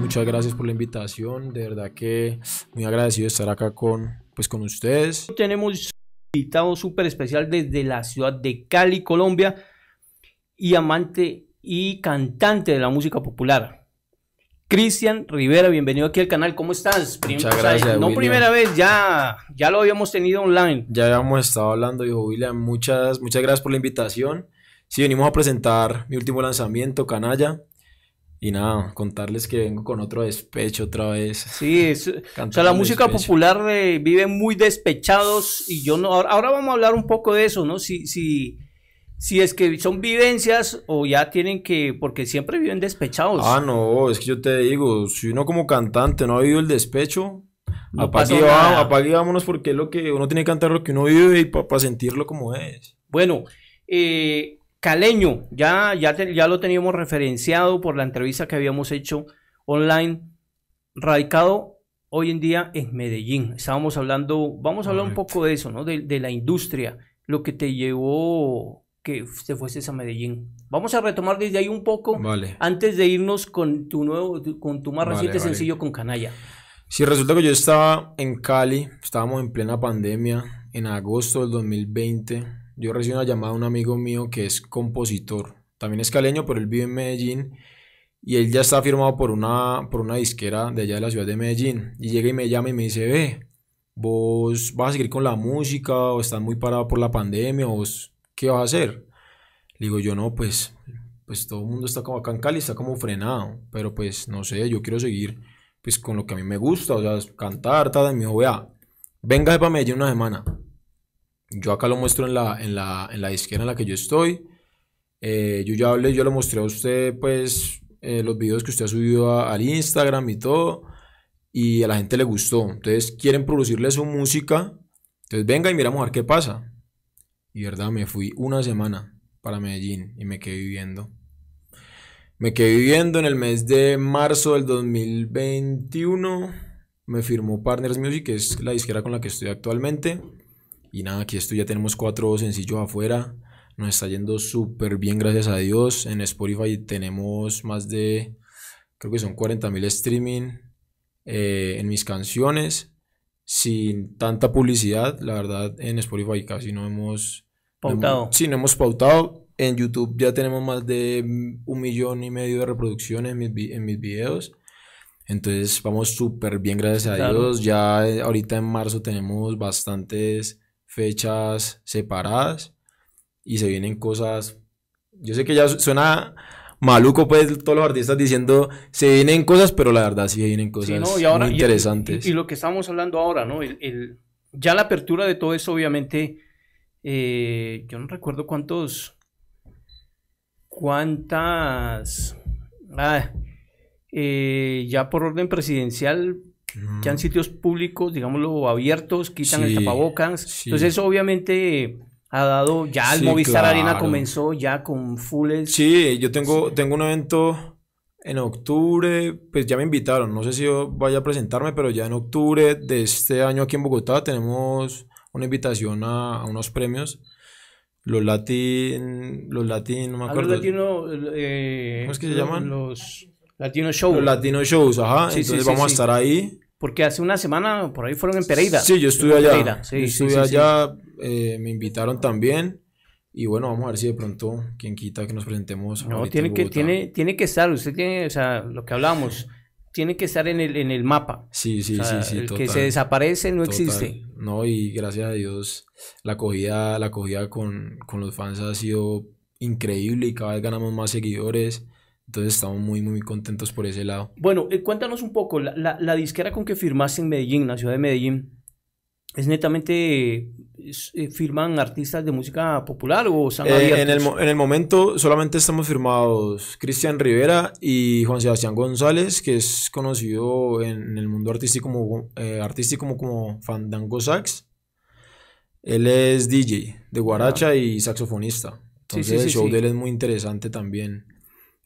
Muchas gracias por la invitación, de verdad que muy agradecido de estar acá con, pues, con ustedes. Tenemos invitado súper especial desde la ciudad de Cali, Colombia, y amante y cantante de la música popular. Cristian Rivera, bienvenido aquí al canal. ¿Cómo estás? gracias. no primera vez, ya, ya lo habíamos tenido online. Ya habíamos estado hablando, y William. Muchas, muchas gracias por la invitación. Sí, venimos a presentar mi último lanzamiento, Canalla. Y nada, contarles que vengo con otro despecho otra vez. Sí, es, o sea, la música popular eh, vive muy despechados y yo no... Ahora vamos a hablar un poco de eso, ¿no? Si, si, si es que son vivencias o ya tienen que, porque siempre viven despechados. Ah, no, es que yo te digo, si uno como cantante no ha vivido el despecho, apague, vámonos porque lo que uno tiene que cantar lo que uno vive y para sentirlo como es. Bueno, eh, Caleño, ya, ya, ya lo teníamos referenciado por la entrevista que habíamos hecho online, radicado hoy en día en Medellín. Estábamos hablando, vamos a hablar un poco de eso, ¿no? De, la industria, lo que te llevó que te fueses a Medellín. Vamos a retomar desde ahí un poco antes de irnos con tu nuevo, con tu más reciente sencillo con Canalla. Sí, resulta que yo estaba en Cali, estábamos en plena pandemia, en agosto del 2020 yo recibí una llamada de un amigo mío que es compositor, también es caleño, pero él vive en Medellín y él ya está firmado por una, por una disquera de allá de la ciudad de Medellín. Y llega y me llama y me dice, ve, vos vas a seguir con la música o estás muy parado por la pandemia, o ¿qué vas a hacer? Le digo yo, no, pues, pues todo el mundo está como acá en Cali, está como frenado, pero pues no sé, yo quiero seguir pues con lo que a mí me gusta, o sea, cantar, tal, y me dijo, vea, venga para Medellín una semana. Yo acá lo muestro en la, en en la izquierda en la que yo estoy. Eh, yo ya hablé, yo le mostré a usted pues eh, los videos que usted ha subido al Instagram y todo. Y a la gente le gustó. Entonces quieren producirle su música. Entonces venga y miramos a ver qué pasa. Y verdad, me fui una semana para Medellín y me quedé viviendo. Me quedé viviendo en el mes de marzo del 2021. Me firmó Partners Music, que es la disquera con la que estoy actualmente. Y nada, aquí esto ya tenemos cuatro sencillos afuera. Nos está yendo súper bien, gracias a Dios. En Spotify tenemos más de, creo que son 40.000 streaming eh, en mis canciones. Sin tanta publicidad, la verdad, en Spotify casi no hemos... Pautado. No hemos, sí, no hemos pautado. En YouTube ya tenemos más de un millón y medio de reproducciones en mis, en mis videos. Entonces vamos súper bien, gracias a Dios. Ya eh, ahorita en marzo tenemos bastantes fechas separadas y se vienen cosas. Yo sé que ya suena maluco, pues, todos los artistas diciendo se vienen cosas, pero la verdad sí vienen cosas muy interesantes. Y, lo que estamos hablando ahora, ¿no? ya la apertura de todo eso, obviamente, eh, yo no recuerdo cuántos. cuántas. Ah, eh, ya por orden presidencial han sitios públicos, digámoslo, abiertos, quitan el tapabocas. entonces Entonces, obviamente ha dado, ya el Movistar Arena comenzó ya con full. Sí, yo tengo, tengo un evento en octubre, pues ya me invitaron, no sé si yo vaya a presentarme, pero ya en octubre de este año aquí en Bogotá tenemos una invitación a, unos premios. Los latinos, los latinos, no me acuerdo. Los Latino, eh, ¿Cómo es que se llaman? Los Latino Shows. Los Latino Shows, ajá. Entonces vamos a estar ahí. Porque hace una semana por ahí fueron en Pereira. Sí, yo estuve allá. estuve allá, eh, me invitaron también. Y bueno, vamos a ver si de pronto quien quita que nos presentemos. No, tiene que, tiene, tiene que estar, usted tiene, o sea, lo que hablamos, tiene que estar en el, en el mapa. Sí, sí, sí, sí. El que se desaparece no existe. No, y gracias a Dios, la acogida, la acogida con, con los fans ha sido increíble y cada vez ganamos más seguidores. Entonces estamos muy, muy contentos por ese lado. Bueno, eh, cuéntanos un poco, la, la, disquera con que firmaste en Medellín, en la ciudad de Medellín, ¿es netamente eh, firman artistas de música popular o están eh, en, el, momento solamente estamos firmados Cristian Rivera y Juan Sebastián González, que es conocido en, el mundo artístico como, artístico como, como Fandango Sax. Él es DJ de guaracha ah. y saxofonista. Entonces el show de él es muy interesante también.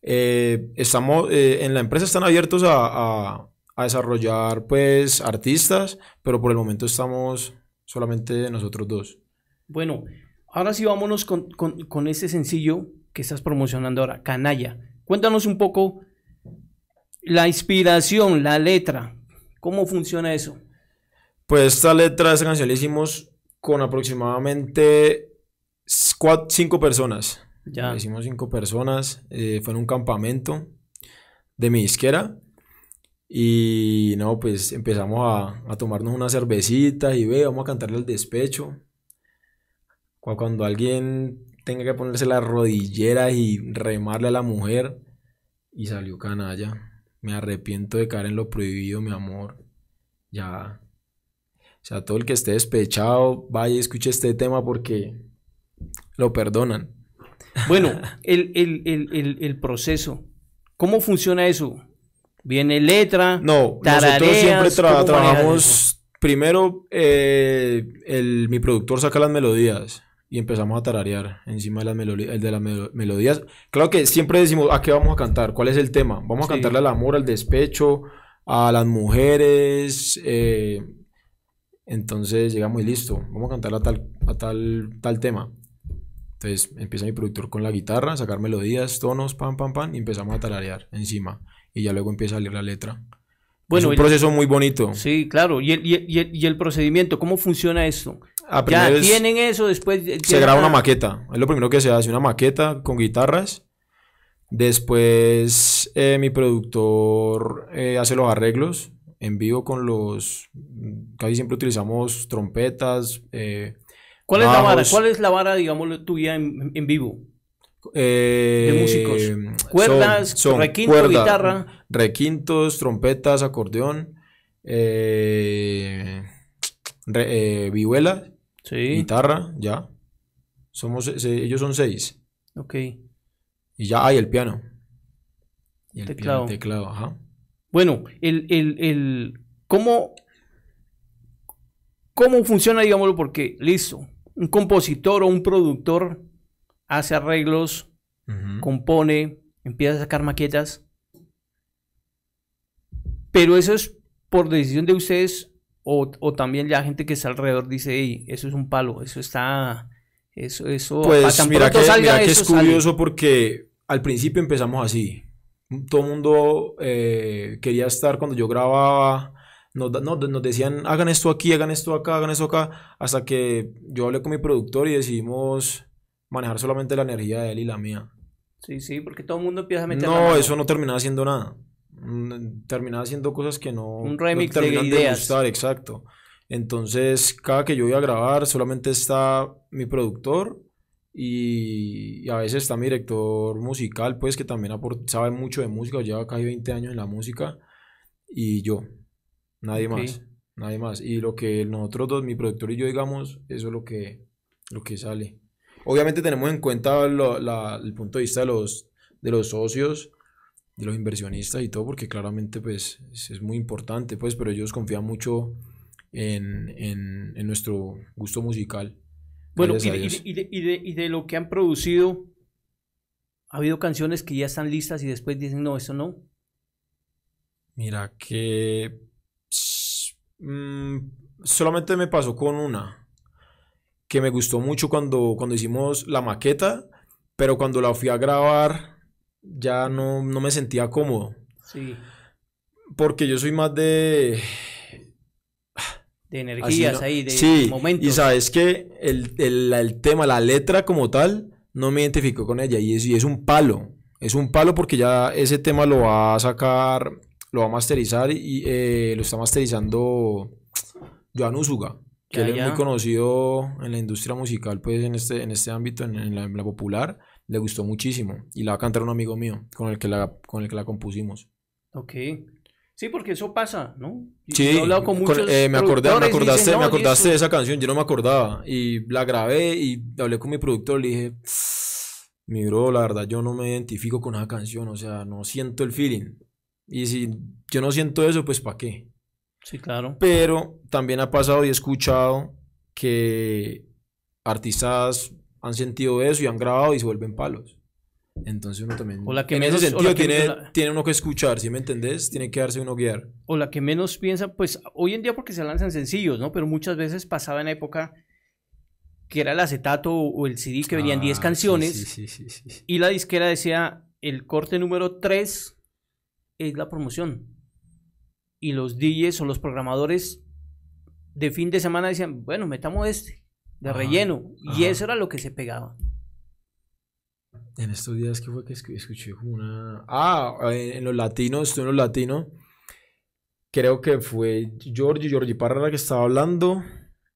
Eh, estamos, eh, en la empresa están abiertos a, desarrollar pues artistas, pero por el momento estamos solamente nosotros dos. Bueno, ahora sí vámonos con, con, este sencillo que estás promocionando ahora, Canalla. Cuéntanos un poco la inspiración, la letra, ¿cómo funciona eso? Pues esta letra, esta canción la hicimos con aproximadamente cuatro, cinco personas. Hicimos cinco personas, eh, fue en un campamento de mi disquera. Y no, pues empezamos a, tomarnos una cervecita y ve, vamos a cantarle el despecho. Cuando alguien tenga que ponerse la rodillera y remarle a la mujer. Y salió canalla. Me arrepiento de caer en lo prohibido, mi amor. Ya. O sea, todo el que esté despechado, vaya escuche este tema porque lo perdonan. Bueno, el, proceso, ¿cómo funciona eso? ¿Viene letra? No, nosotros siempre trabajamos, primero eh, mi productor saca las melodías y empezamos a tararear encima de las, melodías, Claro que siempre decimos, ¿a qué vamos a cantar? ¿Cuál es el tema? Vamos a cantarle al amor, al despecho, a las mujeres. Eh, entonces llegamos y listo, vamos a cantar a tal, tal, tal tema. Entonces empieza mi productor con la guitarra, sacar melodías, tonos, pam, pam, pam, y empezamos a tararear encima. Y ya luego empieza a leer la letra. Bueno, es un proceso muy bonito. Sí, claro. ¿Y el, procedimiento? ¿Cómo funciona eso? ya tienen eso, después... Se graba una maqueta. Es lo primero que se hace, una maqueta con guitarras. Después eh, mi productor eh, hace los arreglos en vivo con los... Casi siempre utilizamos trompetas, eh, ¿Cuál es la vara? ¿Cuál es la vara, digamos, tuya en, en vivo? Eh, de músicos. Cuerdas, son, requinto, guitarra. Requintos, trompetas, acordeón. Eh, eh vihuela. Guitarra, ya. Somos, eh, ellos son seis. Ok. Y ya hay ah, el piano. el teclado. teclado, ajá. Bueno, el, ¿cómo, ¿cómo funciona, digámoslo? Porque, listo, un compositor o un productor hace arreglos, compone, empieza a sacar maquetas. Pero eso es por decisión de ustedes o, también la gente que está alrededor dice, eso es un palo, eso está... Eso, eso... Pues mira, que, es curioso porque al principio empezamos así. Todo el mundo eh, quería estar cuando yo grababa nos, decían, hagan esto aquí, hagan esto acá, hagan esto acá, hasta que yo hablé con mi productor y decidimos manejar solamente la energía de él y la mía. Sí, sí, porque todo el mundo empieza a meter. No, eso no terminaba haciendo nada. Mm, terminaba haciendo cosas que no. Un remix no de De gustar, exacto. Entonces, cada que yo voy a grabar, solamente está mi productor y, y a veces está mi director musical, pues que también sabe mucho de música, lleva casi 20 años en la música, y yo. Nadie más. Nadie más. Y lo que nosotros dos, mi productor y yo, digamos, eso es lo que, lo que sale. Obviamente tenemos en cuenta el punto de vista de los, de los socios, de los inversionistas y todo, porque claramente pues es, muy importante, pues, pero ellos confían mucho en, nuestro gusto musical. Bueno, y de, lo que han producido, ¿ha habido canciones que ya están listas y después dicen, no, eso no? Mira, que Mm, solamente me pasó con una que me gustó mucho cuando, cuando hicimos la maqueta, pero cuando la fui a grabar ya no, me sentía cómodo. Sí. Porque yo soy más de... De energías ahí, de sí, Y sabes que el, tema, la letra como tal, no me identifico con ella y es, y es un palo. Es un palo porque ya ese tema lo va a sacar lo va a masterizar y eh, lo está masterizando Joan Usuga, que es muy conocido en la industria musical, pues en este, en este ámbito, en, la, popular, le gustó muchísimo y la va a cantar un amigo mío con el que la, con el que la compusimos. Ok. Sí, porque eso pasa, ¿no? sí, con eh, muchos me, acordaste, me acordaste de esa canción, yo no me acordaba. Y la grabé y hablé con mi productor, y le dije, mi bro, la verdad yo no me identifico con esa canción, o sea, no siento el feeling. Y si yo no siento eso, pues ¿para qué? Sí, claro. Pero también ha pasado y he escuchado que artistas han sentido eso y han grabado y se vuelven palos. Entonces uno también... O la que ese tiene, uno que escuchar, ¿sí me entendés? Tiene que darse uno guiar. O la que menos piensa, pues hoy en día porque se lanzan sencillos, ¿no? Pero muchas veces pasaba en la época que era el acetato o el CD que venían 10 ah, canciones y la disquera decía el corte número 3 es la promoción. Y los DJs o los programadores de fin de semana decían, bueno, metamos este, de relleno. Y eso era lo que se pegaba. En estos días que fue que escuché una... Ah, eh, en, los latinos, en los latinos. Creo que fue Giorgio, Giorgio Parra que estaba hablando.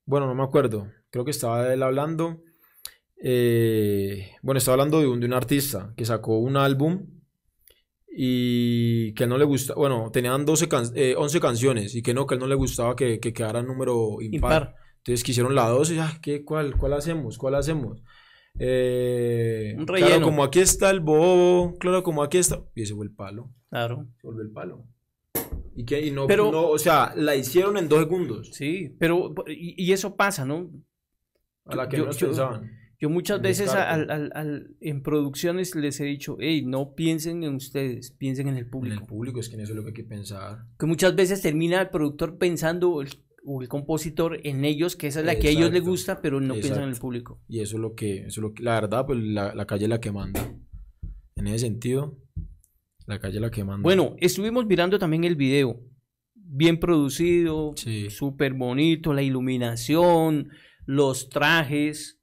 Bueno, no me acuerdo. Creo que estaba él hablando. Eh, bueno, estaba hablando de de un artista que sacó un álbum y que no le gusta, bueno, tenían 12 11 eh, canciones y que no, que él no le gustaba que, que quedara número impar. impar. Entonces quisieron la 12, ah, ¿qué, cuál, ¿cuál hacemos? ¿Cuál hacemos? Eh, un Claro, como aquí está el bobo, claro, como aquí está. Y ese fue el palo. Claro. Se volvió el palo. Y, que, y no, o sea, la hicieron en dos segundos. Sí, pero, y, eso pasa, ¿no? A la que no se pensaban. Yo muchas veces en producciones les he dicho, hey, no piensen en ustedes, piensen en el público. En el público es que en eso es lo que hay que pensar. Que muchas veces termina el productor pensando el, o el compositor en ellos, que esa es la que a ellos les gusta, pero no piensan en el público. Y eso es lo que, eso es lo la verdad, pues la, la calle es la que manda. En ese sentido, la calle es la que manda. Bueno, estuvimos mirando también el video. Bien producido, súper bonito, la iluminación, los trajes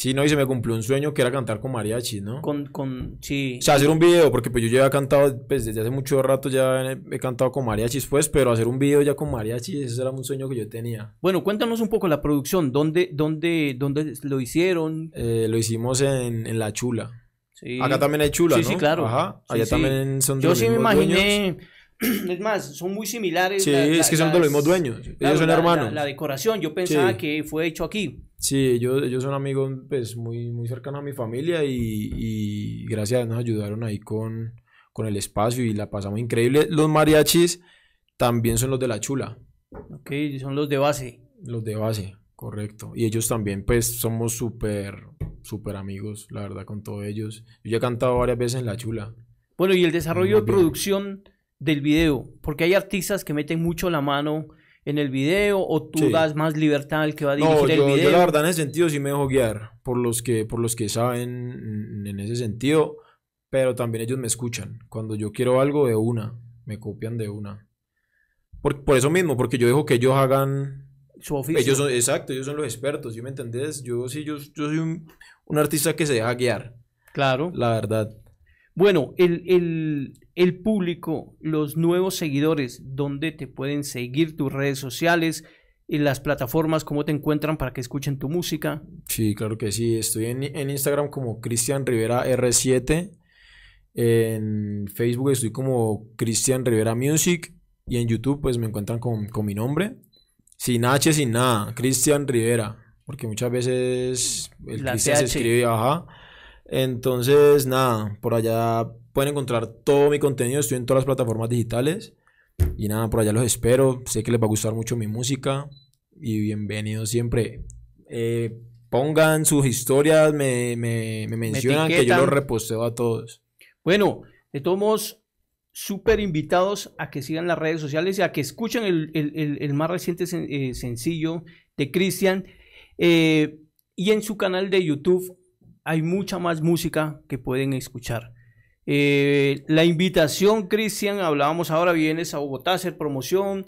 Sí, no, y se me cumplió un sueño que era cantar con mariachi, ¿no? Con, con, sí. O sea, hacer un video, porque pues yo ya he cantado, pues desde hace mucho rato ya he, cantado con mariachis, pues, pero hacer un video ya con mariachi, ese era un sueño que yo tenía. Bueno, cuéntanos un poco la producción, ¿dónde, dónde, dónde lo hicieron? Eh, lo hicimos en, La Chula. Sí. Acá también hay chula, ¿no? Sí, sí, claro. Ajá. Allá también son de Yo sí me imaginé es más, son muy similares. Sí, es que son de los mismos dueños. Ellos son hermanos. La, decoración, yo pensaba que fue hecho aquí. Sí, ellos, ellos son amigos pues, muy, muy cercanos a mi familia y, gracias a Dios nos ayudaron ahí con, el espacio y la pasamos increíble. Los mariachis también son los de la chula. Ok, son los de base. Los de base, correcto. Y ellos también, pues, somos súper, súper amigos, la verdad, con todos ellos. Yo he cantado varias veces en la chula. Bueno, y el desarrollo de producción del video, porque hay artistas que meten mucho la mano en el video o tú das más libertad al que va a dirigir el video. Yo la verdad en ese sentido sí me dejo guiar por los que por los que saben en ese sentido, pero también ellos me escuchan. Cuando yo quiero algo de una, me copian de una. Por, eso mismo, porque yo dejo que ellos hagan su oficio. son, exacto, ellos son los expertos, ¿sí me entendés? Yo sí yo, yo soy un, un artista que se deja guiar. Claro. La verdad. Bueno, el, el, público, los nuevos seguidores, ¿dónde te pueden seguir tus redes sociales? y las plataformas, cómo te encuentran para que escuchen tu música. Sí, claro que sí. Estoy en, Instagram como Cristian Rivera R7. En Facebook estoy como Cristian Rivera Music. Y en YouTube pues me encuentran con, mi nombre. Sin H, sin nada. Cristian Rivera. Porque muchas veces el Cristian se escribe, ajá. Entonces, nada, por allá pueden encontrar todo mi contenido. Estoy en todas las plataformas digitales. Y nada, por allá los espero. Sé que les va a gustar mucho mi música. Y bienvenidos siempre. Eh, pongan sus historias, me, me, mencionan que yo los reposteo a todos. Bueno, de todos modos, súper invitados a que sigan las redes sociales y a que escuchen el, más reciente eh, sencillo de Cristian. Eh, y en su canal de YouTube hay mucha más música que pueden escuchar. Eh, la invitación, Cristian, hablábamos ahora, vienes a Bogotá a hacer promoción.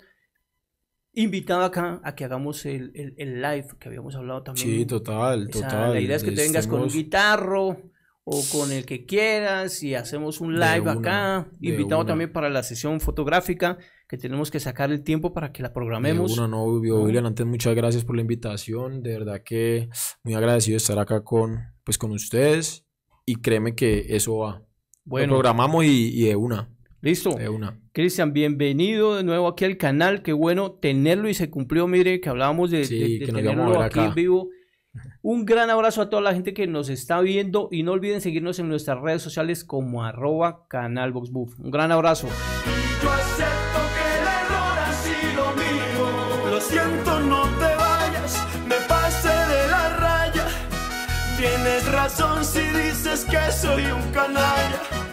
Invitado acá a que hagamos el, live que habíamos hablado también. Sí, total, total. La idea es que te vengas con un guitarro o con el que quieras y hacemos un live acá. Invitado también para la sesión fotográfica que tenemos que sacar el tiempo para que la programemos. Una no, William, antes muchas gracias por la invitación. De verdad que muy agradecido de estar acá con pues, con ustedes y créeme que eso va. Bueno. Lo programamos y, de una. Listo. De una. Cristian, bienvenido de nuevo aquí al canal. Qué bueno tenerlo y se cumplió. Mire, que hablábamos de, tenerlo aquí vivo. Un gran abrazo a toda la gente que nos está viendo y no olviden seguirnos en nuestras redes sociales como arroba canalboxbuff. Un gran abrazo. si dices que soy un canalla